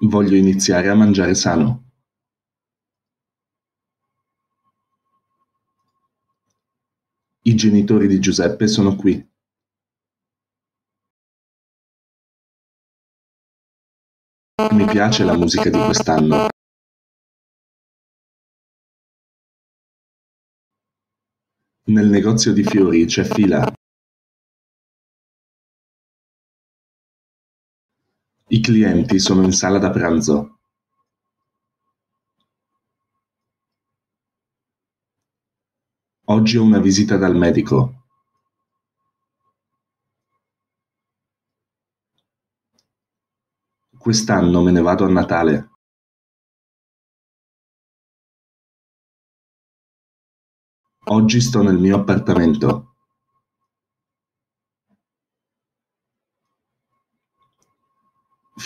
Voglio iniziare a mangiare sano. I genitori di Giuseppe sono qui. Mi piace la musica di quest'anno. Nel negozio di fiori c'è fila. I clienti sono in sala da pranzo. Oggi ho una visita dal medico. Quest'anno me ne vado a Natale. Oggi sto nel mio appartamento.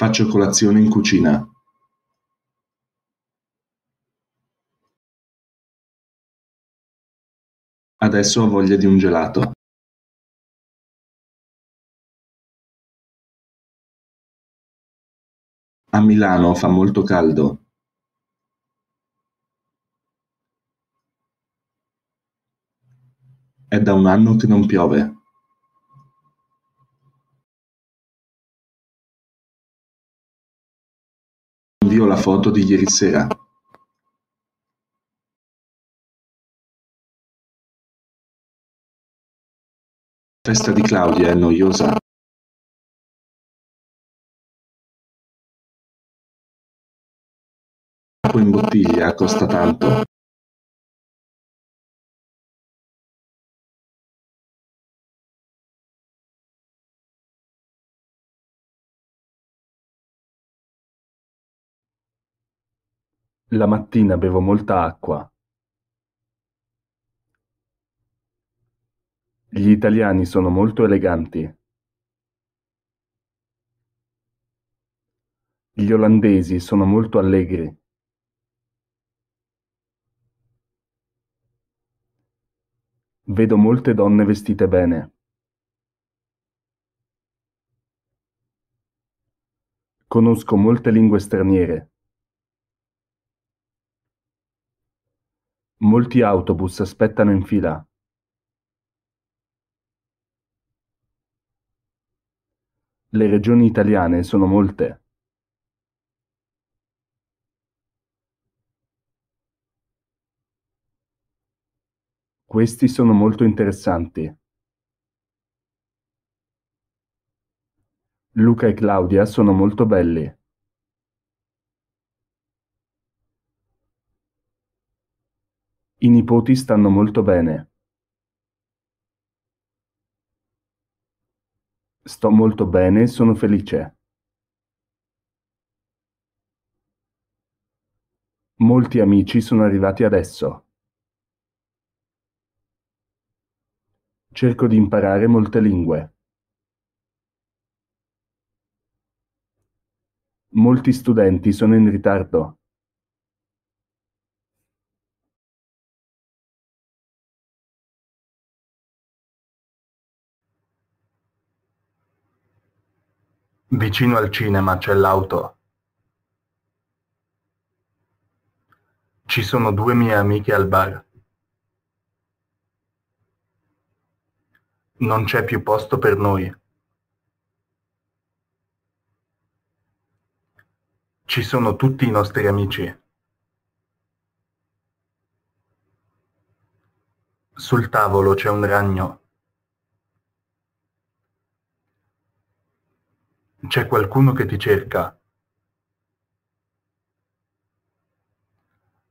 Faccio colazione in cucina. Adesso ho voglia di un gelato. A Milano fa molto caldo. È da un anno che non piove. io la foto di ieri sera. La festa di Claudia è noiosa. L'acqua in bottiglia costa tanto. La mattina bevo molta acqua. Gli italiani sono molto eleganti. Gli olandesi sono molto allegri. Vedo molte donne vestite bene. Conosco molte lingue straniere. Molti autobus aspettano in fila. Le regioni italiane sono molte. Questi sono molto interessanti. Luca e Claudia sono molto belli. I nipoti stanno molto bene. Sto molto bene e sono felice. Molti amici sono arrivati adesso. Cerco di imparare molte lingue. Molti studenti sono in ritardo. Vicino al cinema c'è l'auto. Ci sono due mie amiche al bar. Non c'è più posto per noi. Ci sono tutti i nostri amici. Sul tavolo c'è un ragno. C'è qualcuno che ti cerca.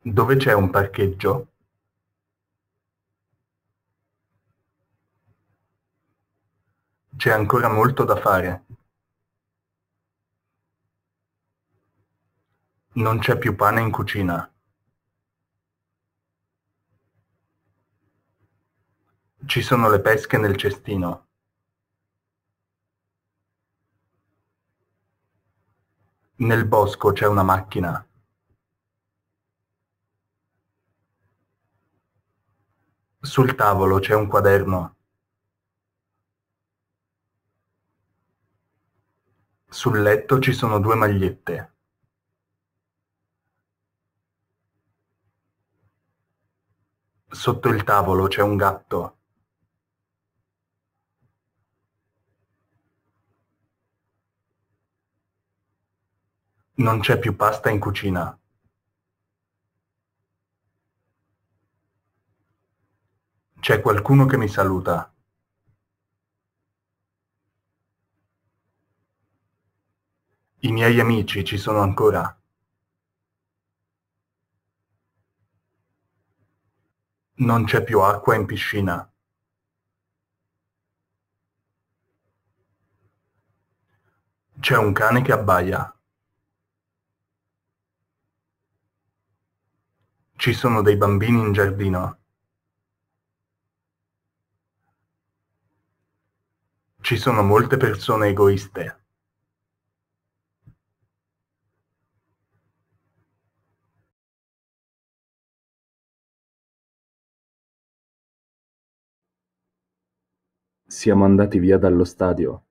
Dove c'è un parcheggio? C'è ancora molto da fare. Non c'è più pane in cucina. Ci sono le pesche nel cestino. Nel bosco c'è una macchina. Sul tavolo c'è un quaderno. Sul letto ci sono due magliette. Sotto il tavolo c'è un gatto. Non c'è più pasta in cucina. C'è qualcuno che mi saluta. I miei amici ci sono ancora. Non c'è più acqua in piscina. C'è un cane che abbaia. Ci sono dei bambini in giardino? Ci sono molte persone egoiste. Siamo andati via dallo stadio.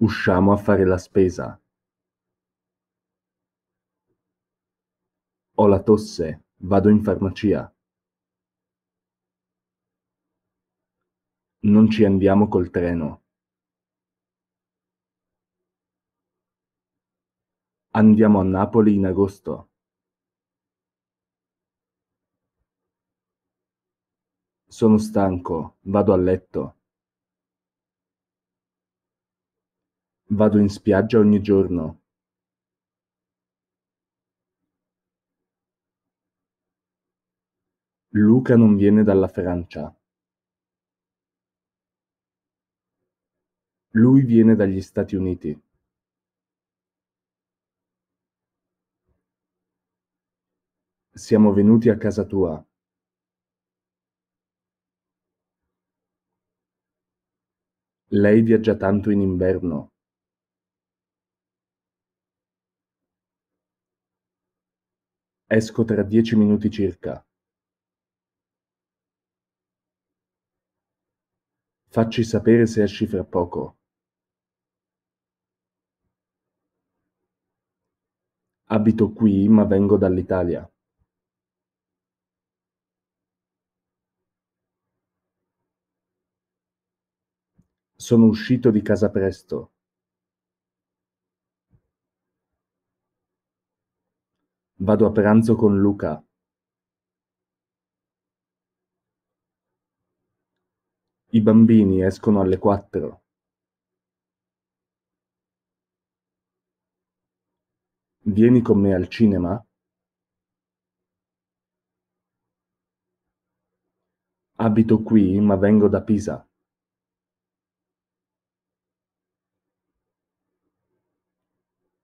Usciamo a fare la spesa. Ho la tosse, vado in farmacia. Non ci andiamo col treno. Andiamo a Napoli in agosto. Sono stanco, vado a letto. Vado in spiaggia ogni giorno. Luca non viene dalla Francia. Lui viene dagli Stati Uniti. Siamo venuti a casa tua. Lei viaggia tanto in inverno. Esco tra dieci minuti circa. Facci sapere se esci fra poco. Abito qui, ma vengo dall'Italia. Sono uscito di casa presto. Vado a pranzo con Luca. I bambini escono alle quattro. Vieni con me al cinema? Abito qui, ma vengo da Pisa.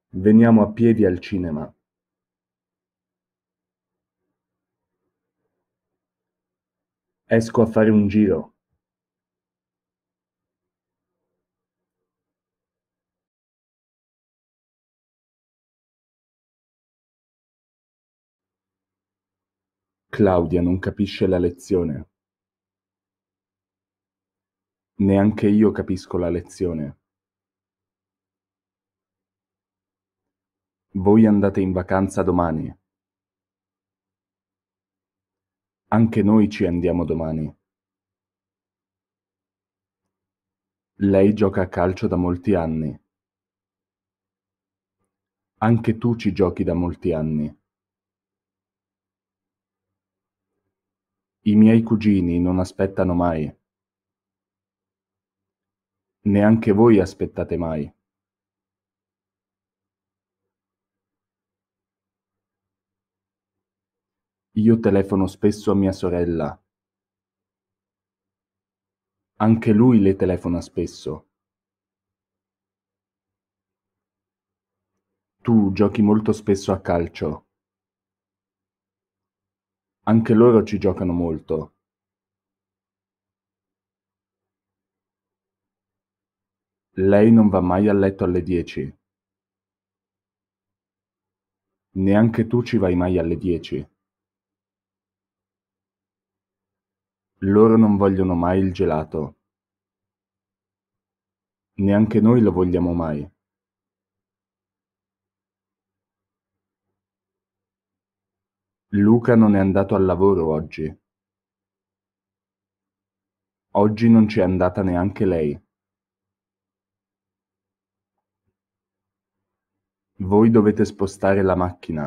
Veniamo a piedi al cinema. Esco a fare un giro. Claudia non capisce la lezione. Neanche io capisco la lezione. Voi andate in vacanza domani. Anche noi ci andiamo domani. Lei gioca a calcio da molti anni. Anche tu ci giochi da molti anni. I miei cugini non aspettano mai. Neanche voi aspettate mai. Io telefono spesso a mia sorella. Anche lui le telefona spesso. Tu giochi molto spesso a calcio. Anche loro ci giocano molto. Lei non va mai a letto alle 10. Neanche tu ci vai mai alle 10. Loro non vogliono mai il gelato. Neanche noi lo vogliamo mai. Luca non è andato al lavoro oggi. Oggi non ci è andata neanche lei. Voi dovete spostare la macchina.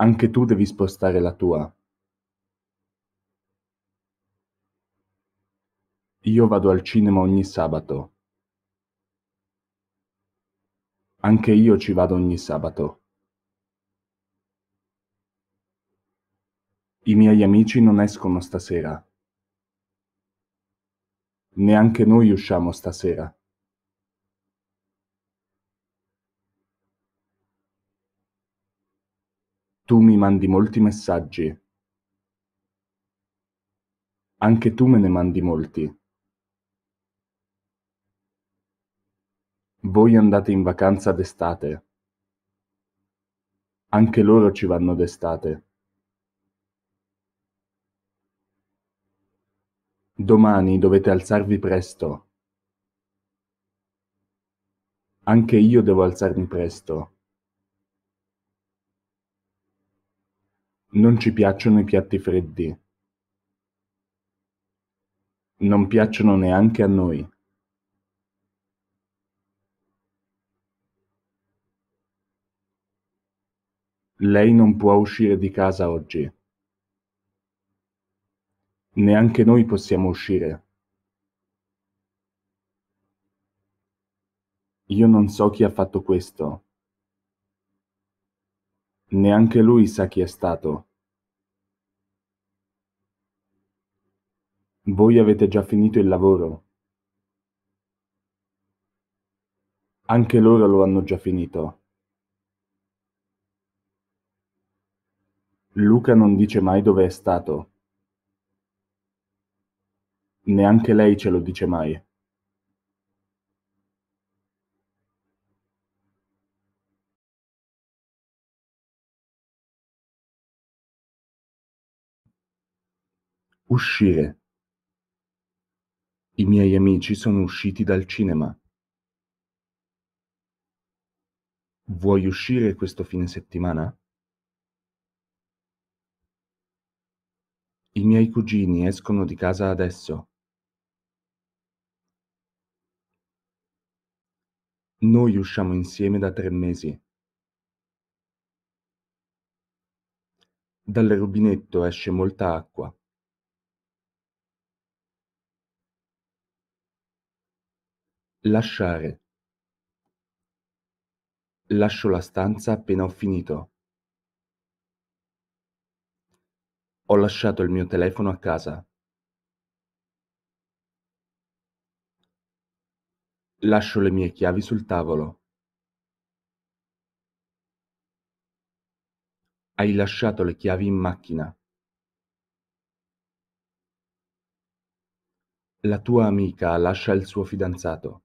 Anche tu devi spostare la tua. Io vado al cinema ogni sabato. Anche io ci vado ogni sabato. I miei amici non escono stasera. Neanche noi usciamo stasera. Tu mi mandi molti messaggi. Anche tu me ne mandi molti. Voi andate in vacanza d'estate. Anche loro ci vanno d'estate. Domani dovete alzarvi presto. Anche io devo alzarmi presto. Non ci piacciono i piatti freddi. Non piacciono neanche a noi. Lei non può uscire di casa oggi. Neanche noi possiamo uscire. Io non so chi ha fatto questo. Neanche lui sa chi è stato. Voi avete già finito il lavoro. Anche loro lo hanno già finito. Luca non dice mai dove è stato. Neanche lei ce lo dice mai. Uscire. I miei amici sono usciti dal cinema. Vuoi uscire questo fine settimana? I miei cugini escono di casa adesso. Noi usciamo insieme da tre mesi. Dal rubinetto esce molta acqua. Lasciare. Lascio la stanza appena ho finito. Ho lasciato il mio telefono a casa. Lascio le mie chiavi sul tavolo. Hai lasciato le chiavi in macchina. La tua amica lascia il suo fidanzato.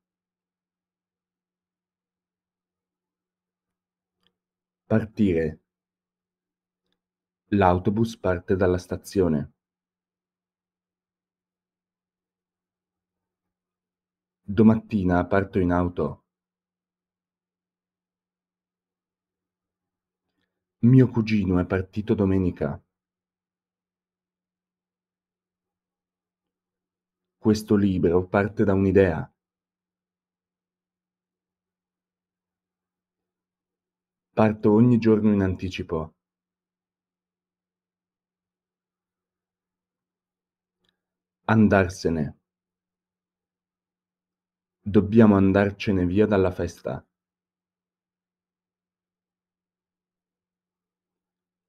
Partire. L'autobus parte dalla stazione. Domattina parto in auto. Mio cugino è partito domenica. Questo libro parte da un'idea. Parto ogni giorno in anticipo. Andarsene. Dobbiamo andarcene via dalla festa.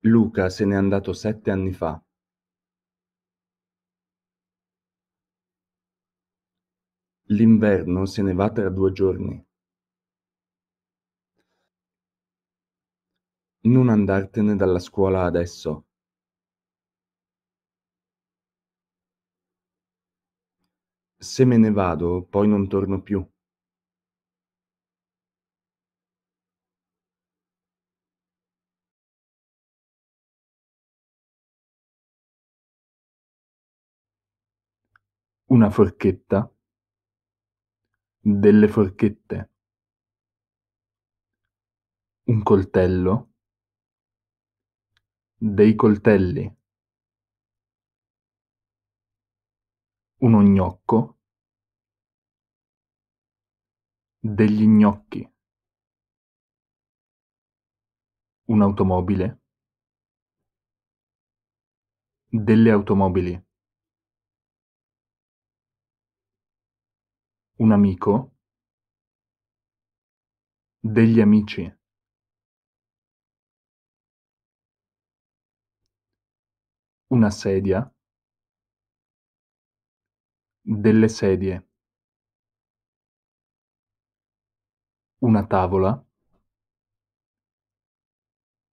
Luca se n'è andato sette anni fa. L'inverno se ne va tra due giorni. Non andartene dalla scuola adesso. Se me ne vado, poi non torno più. Una forchetta. Delle forchette. Un coltello. Dei coltelli. uno gnocco, degli gnocchi, un'automobile, delle automobili, un amico, degli amici. Una sedia. Delle sedie. Una tavola.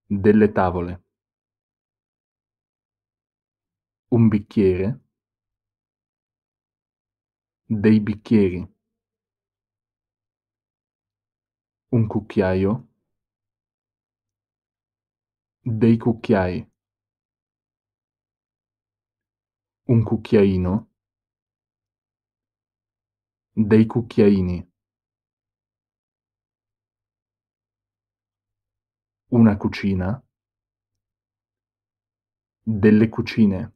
Delle tavole. Un bicchiere. Dei bicchieri. Un cucchiaio. Dei cucchiai. Un cucchiaino dei cucchiaini. Una cucina. Delle cucine.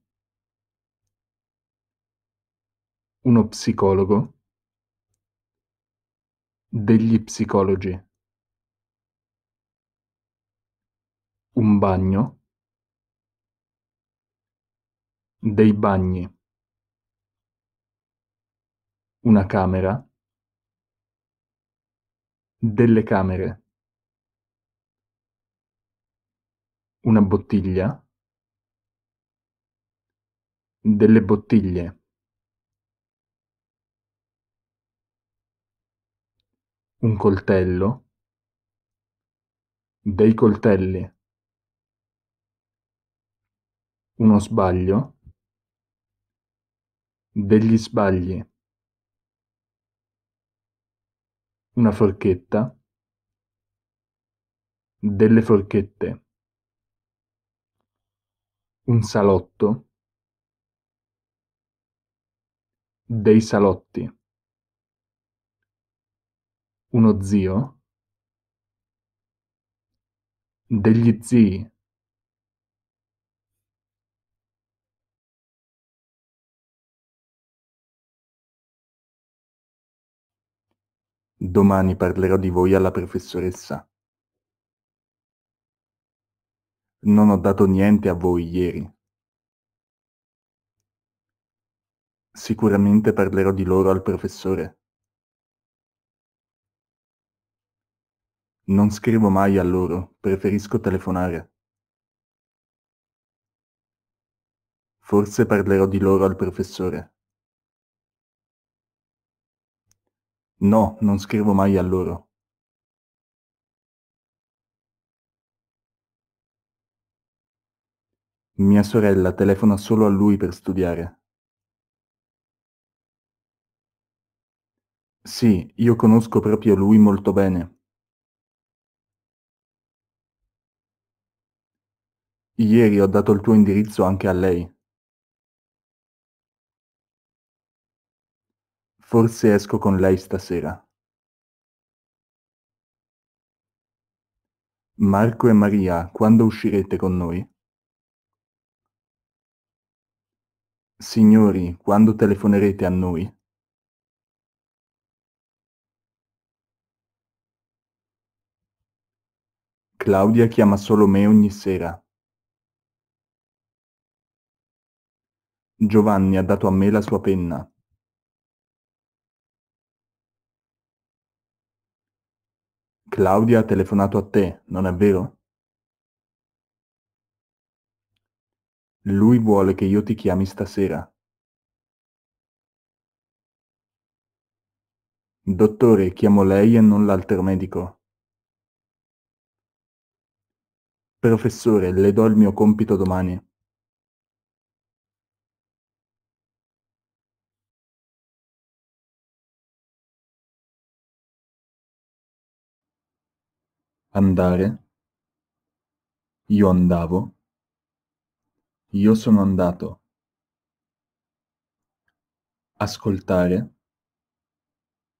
Uno psicologo. Degli psicologi. Un bagno. Dei bagni una camera, delle camere, una bottiglia, delle bottiglie, un coltello, dei coltelli, uno sbaglio, degli sbagli. una forchetta, delle forchette, un salotto, dei salotti, uno zio, degli zii, Domani parlerò di voi alla professoressa. Non ho dato niente a voi ieri. Sicuramente parlerò di loro al professore. Non scrivo mai a loro, preferisco telefonare. Forse parlerò di loro al professore. No, non scrivo mai a loro. Mia sorella telefona solo a lui per studiare. Sì, io conosco proprio lui molto bene. Ieri ho dato il tuo indirizzo anche a lei. Forse esco con lei stasera. Marco e Maria, quando uscirete con noi? Signori, quando telefonerete a noi? Claudia chiama solo me ogni sera. Giovanni ha dato a me la sua penna. Claudia ha telefonato a te, non è vero? Lui vuole che io ti chiami stasera. Dottore, chiamo lei e non l'altro medico. Professore, le do il mio compito domani. andare, io andavo, io sono andato, ascoltare,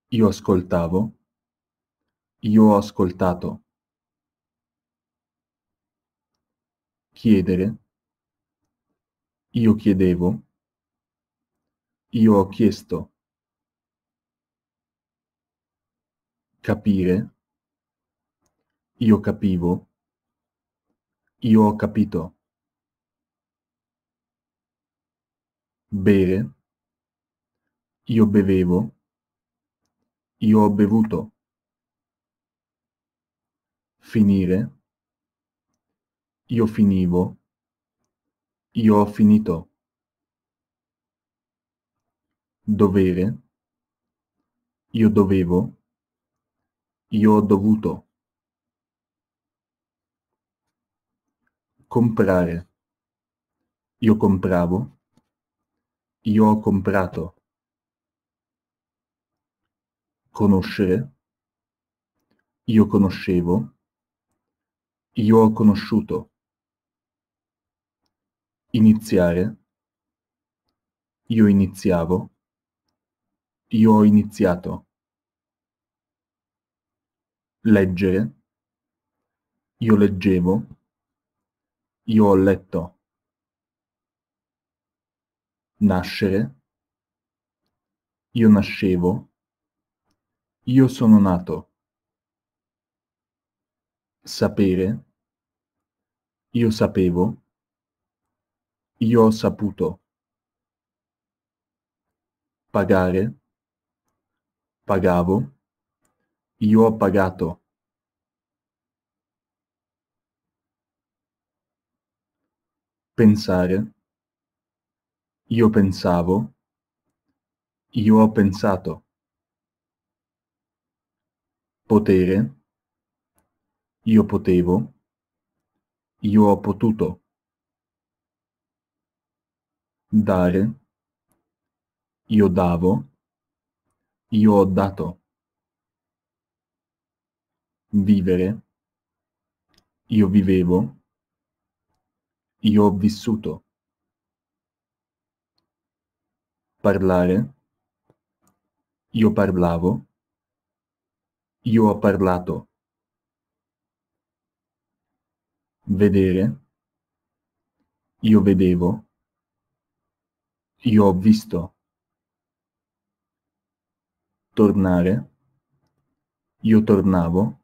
io ascoltavo, io ho ascoltato, chiedere, io chiedevo, io ho chiesto, capire, io capivo. Io ho capito. Bere. Io bevevo. Io ho bevuto. Finire. Io finivo. Io ho finito. Dovere. Io dovevo. Io ho dovuto. comprare. Io compravo. Io ho comprato. Conoscere. Io conoscevo. Io ho conosciuto. Iniziare. Io iniziavo. Io ho iniziato. Leggere. Io leggevo io ho letto nascere, io nascevo, io sono nato, sapere, io sapevo, io ho saputo, pagare, pagavo, io ho pagato. Pensare. Io pensavo. Io ho pensato. Potere. Io potevo. Io ho potuto. Dare. Io davo. Io ho dato. Vivere. Io vivevo io ho vissuto. Parlare. Io parlavo. Io ho parlato. Vedere. Io vedevo. Io ho visto. Tornare. Io tornavo.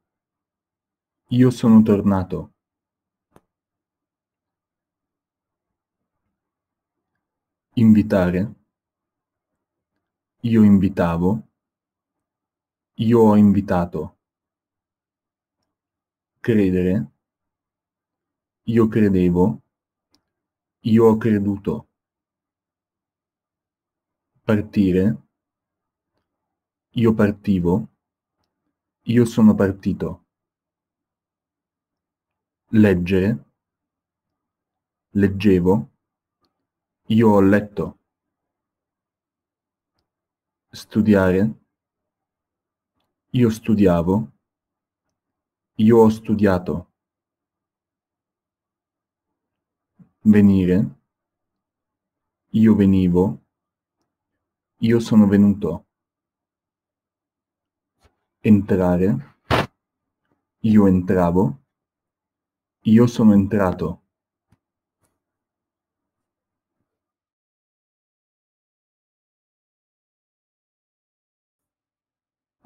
Io sono tornato. invitare, io invitavo, io ho invitato, credere, io credevo, io ho creduto, partire, io partivo, io sono partito, leggere, leggevo, io ho letto. Studiare. Io studiavo. Io ho studiato. Venire. Io venivo. Io sono venuto. Entrare. Io entravo. Io sono entrato.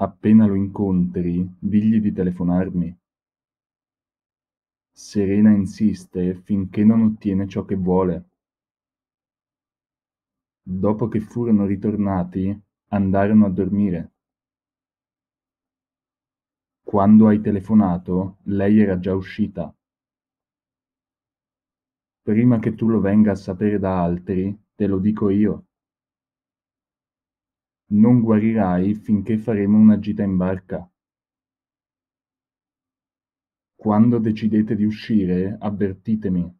Appena lo incontri, digli di telefonarmi. Serena insiste finché non ottiene ciò che vuole. Dopo che furono ritornati, andarono a dormire. Quando hai telefonato, lei era già uscita. Prima che tu lo venga a sapere da altri, te lo dico io. Non guarirai finché faremo una gita in barca. Quando decidete di uscire, avvertitemi.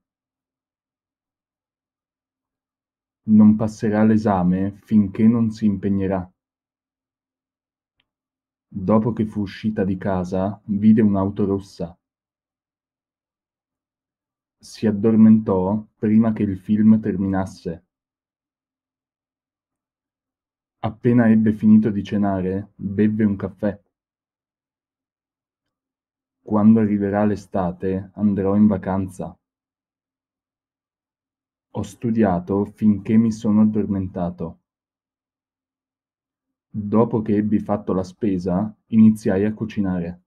Non passerà l'esame finché non si impegnerà. Dopo che fu uscita di casa, vide un'auto rossa. Si addormentò prima che il film terminasse. Appena ebbe finito di cenare, bevve un caffè. Quando arriverà l'estate, andrò in vacanza. Ho studiato finché mi sono addormentato. Dopo che ebbi fatto la spesa, iniziai a cucinare.